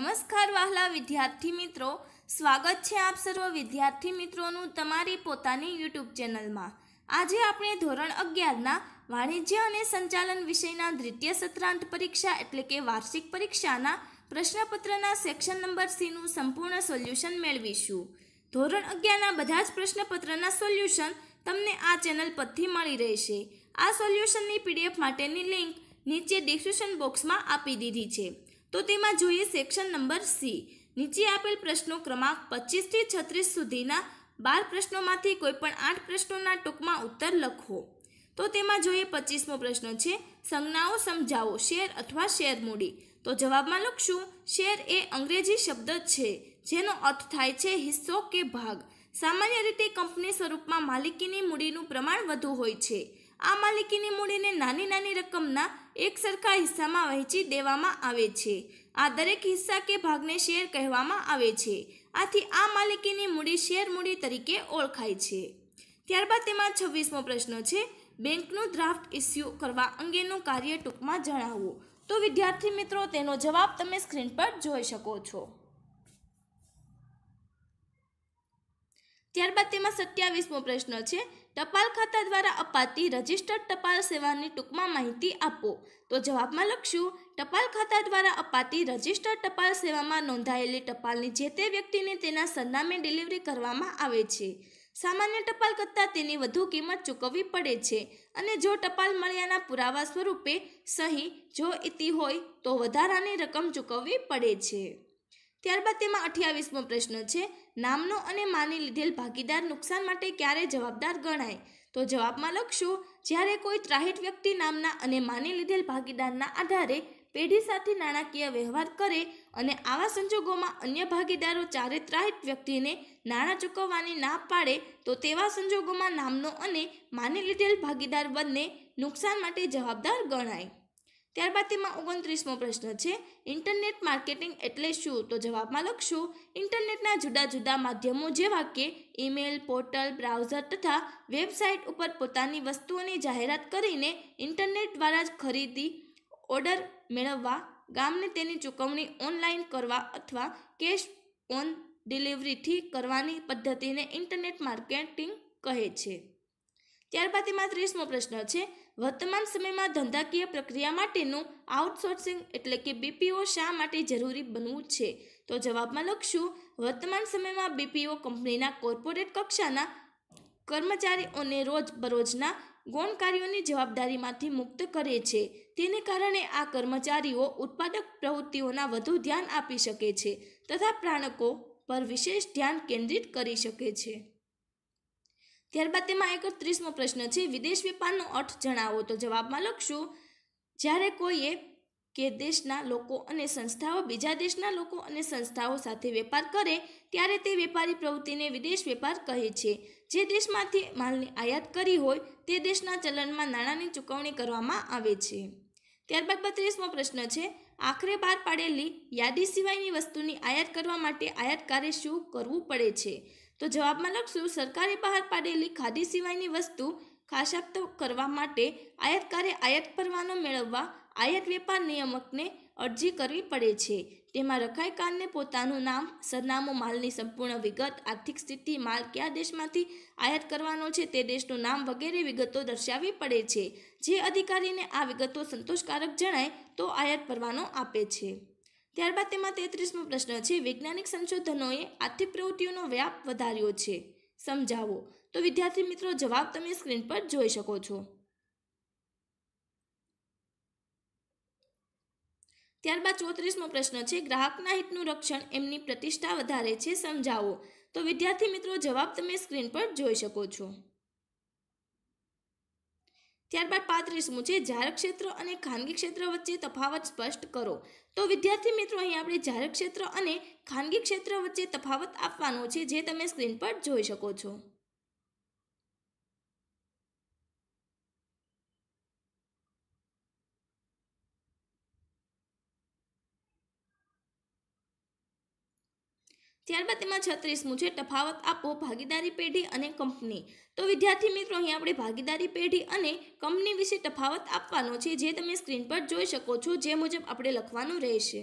નમસ્કાર વહાલા વિદ્યાર્થી મિત્રો સ્વાગત છે આપ સર્વ વિદ્યાર્થી મિત્રોનું તમારી પોતાની યુટ્યુબ ચેનલમાં આજે આપણે ધોરણ અગિયારના વાણિજ્ય અને સંચાલન વિષયના દ્વિતીય સત્રાંત પરીક્ષા એટલે કે વાર્ષિક પરીક્ષાના પ્રશ્નપત્રના સેક્શન નંબર સીનું સંપૂર્ણ સોલ્યુશન મેળવીશું ધોરણ અગિયારના બધા જ પ્રશ્નપત્રના સોલ્યુશન તમને આ ચેનલ પરથી મળી રહેશે આ સોલ્યુશનની પીડીએફ માટેની લિંક નીચે ડિસ્ક્રિપ્શન બોક્સમાં આપી દીધી છે તો તેમાં જોઈએ સેક્શન નંબર સી નીચે આપેલ પ્રશ્નો ક્રમાંક પચીસથી છત્રીસ સુધીના બાર પ્રશ્નોમાંથી કોઈપણ આઠ પ્રશ્નોના ટૂંકમાં ઉત્તર લખો તો તેમાં જોઈએ પચીસમો પ્રશ્ન છે સંજ્ઞાઓ સમજાવો શેર અથવા શેર મૂડી તો જવાબમાં લખશું શેર એ અંગ્રેજી શબ્દ છે જેનો અર્થ થાય છે હિસ્સો કે ભાગ સામાન્ય રીતે કંપની સ્વરૂપમાં માલિકીની મૂડીનું પ્રમાણ વધુ હોય છે આ માલિકીની મૂડીને નાની નાની રકમના એક સરખા હિસ્સામાં વહેંચી દેવામાં આવે છે આ દરેક હિસ્સા કે ભાગને શેર કહેવામાં આવે છે આથી આ માલિકીની મૂડી શેર મૂડી તરીકે ઓળખાય છે ત્યારબાદ તેમાં છવ્વીસમો પ્રશ્ન છે બેંકનું ડ્રાફ્ટ ઇસ્યુ કરવા અંગેનું કાર્ય ટૂંકમાં જણાવો તો વિદ્યાર્થી મિત્રો તેનો જવાબ તમે સ્ક્રીન પર જોઈ શકો છો ત્યારબાદ તેમાં સત્યાવીસમો પ્રશ્ન છે ટપાલ ખાતા દ્વારા અપાતી રજિસ્ટર્ડ ટપાલ સેવાની ટૂંકમાં માહિતી આપો તો જવાબમાં લખશું ટપાલ ખાતા દ્વારા અપાતી રજિસ્ટર્ડ ટપાલ સેવામાં નોંધાયેલી ટપાલની જે તે વ્યક્તિને તેના સરનામે ડિલિવરી કરવામાં આવે છે સામાન્ય ટપાલ કરતાં તેની વધુ કિંમત ચૂકવવી પડે છે અને જો ટપાલ મળ્યાના પુરાવા સ્વરૂપે સહી જો ઇતિ હોય તો વધારાની રકમ ચૂકવવી પડે છે ત્યારબાદ તેમાં અઠ્યાવીસમો પ્રશ્ન છે નામનો અને માની લીધેલ ભાગીદાર નુકસાન માટે ક્યારે જવાબદાર ગણાય તો જવાબમાં લખશો જ્યારે કોઈ ત્રાહિત વ્યક્તિ નામના અને માની લીધેલ ભાગીદારના આધારે પેઢી સાથે નાણાકીય વ્યવહાર કરે અને આવા સંજોગોમાં અન્ય ભાગીદારો ચારે ત્રાહિત વ્યક્તિને નાણાં ચૂકવવાની ના પાડે તો તેવા સંજોગોમાં નામનો અને માની લીધેલ ભાગીદાર બંને નુકસાન માટે જવાબદાર ગણાય ત્યારબાદ તેમાં ઓગણત્રીસમો પ્રશ્ન છે ઇન્ટરનેટ માર્કેટિંગ એટલે શું તો જવાબમાં લખશો ઇન્ટરનેટના જુદા જુદા માધ્યમો જેવા કે ઈમેલ પોર્ટલ બ્રાઉઝર તથા વેબસાઇટ ઉપર પોતાની વસ્તુઓની જાહેરાત કરીને ઇન્ટરનેટ દ્વારા જ ખરીદી ઓર્ડર મેળવવા ગામને તેની ચૂકવણી ઓનલાઈન કરવા અથવા કેશ ઓન ડિલિવરીથી કરવાની પદ્ધતિને ઇન્ટરનેટ માર્કેટિંગ કહે છે ત્યારબાદ તેમાં ત્રીસમો પ્રશ્ન છે વર્તમાન સમયમાં ધંધાકીય પ્રક્રિયા માટેનું આઉટસોર્સિંગ એટલે કે બીપીઓ શા માટે જરૂરી બનવું છે તો જવાબમાં લખશું વર્તમાન સમયમાં બીપીઓ કંપનીના કોર્પોરેટ કક્ષાના કર્મચારીઓને રોજ બરોજના ગૌણ કાર્યોની જવાબદારીમાંથી મુક્ત કરે છે તેને કારણે આ કર્મચારીઓ ઉત્પાદક પ્રવૃત્તિઓના વધુ ધ્યાન આપી શકે છે તથા પ્રાણકો પર વિશેષ ધ્યાન કેન્દ્રિત કરી શકે છે ત્યારબાદ તેમાં એકત્રીસમો પ્રશ્ન છે વિદેશ વેપારનો અર્થ જણાવો તો જવાબમાં લખશું જ્યારે કોઈએ કે દેશના લોકો અને સંસ્થાઓ બીજા દેશના લોકો અને સંસ્થાઓ સાથે વેપાર કરે ત્યારે તે વેપારી પ્રવૃત્તિને વિદેશ વેપાર કહે છે જે દેશમાંથી માલની આયાત કરી હોય તે દેશના ચલણમાં નાણાંની ચૂકવણી કરવામાં આવે છે ત્યારબાદ બત્રીસમો પ્રશ્ન છે આખરે બહાર પાડેલી યાદી સિવાયની વસ્તુની આયાત કરવા માટે આયાતકારે શું કરવું પડે છે તો જવાબમાં લખશું સરકારે બહાર પાડેલી ખાદી સિવાયની વસ્તુ ખાસાપ્ત કરવા માટે આયાતકારે આયાત પરવાનો મેળવવા આયાત વેપાર નિયામકને અરજી કરવી પડે છે તેમાં રખાઈકારને પોતાનું નામ સરનામું માલની સંપૂર્ણ વિગત આર્થિક સ્થિતિ માલ કયા દેશમાંથી આયાત કરવાનો છે તે દેશનું નામ વગેરે વિગતો દર્શાવવી પડે છે જે અધિકારીને આ વિગતો સંતોષકારક જણાય તો આયાત પરવાનો આપે છે ત્યારબાદ તેમાં તેત્રીસમો પ્રશ્ન છે વૈજ્ઞાનિક સંશોધનોએ આર્થિક પ્રવૃત્તિઓનો વ્યાપ વધાર્યો છે સમજાવો તો વિદ્યાર્થી મિત્રો જવાબ તમે સ્ક્રીન પર જોઈ શકો છો ત્યારબાદ ચોત્રીસમો પ્રશ્ન છે ગ્રાહકના હિતનું રક્ષણ એમની પ્રતિષ્ઠા વધારે છે સમજાવો તો વિદ્યાર્થી મિત્રો જવાબ તમે સ્ક્રીન પર જોઈ શકો છો ત્યારબાદ પાંત્રીસમું છે જાહેર ક્ષેત્ર અને ખાનગી ક્ષેત્ર વચ્ચે તફાવત સ્પષ્ટ કરો તો વિદ્યાર્થી મિત્રો અહીં આપણે જાહેર ક્ષેત્ર અને ખાનગી ક્ષેત્ર વચ્ચે તફાવત આપવાનો છે જે તમે સ્ક્રીન પર જોઈ શકો છો ત્યારબાદ તેમાં છત્રીસમું છે તફાવત આપો ભાગીદારી પેઢી અને કંપની તો વિદ્યાર્થી મિત્રો અહીંયા આપણે ભાગીદારી પેઢી અને કંપની વિશે તફાવત આપવાનો છે જે તમે સ્ક્રીન પર જોઈ શકો છો જે મુજબ આપણે લખવાનું રહેશે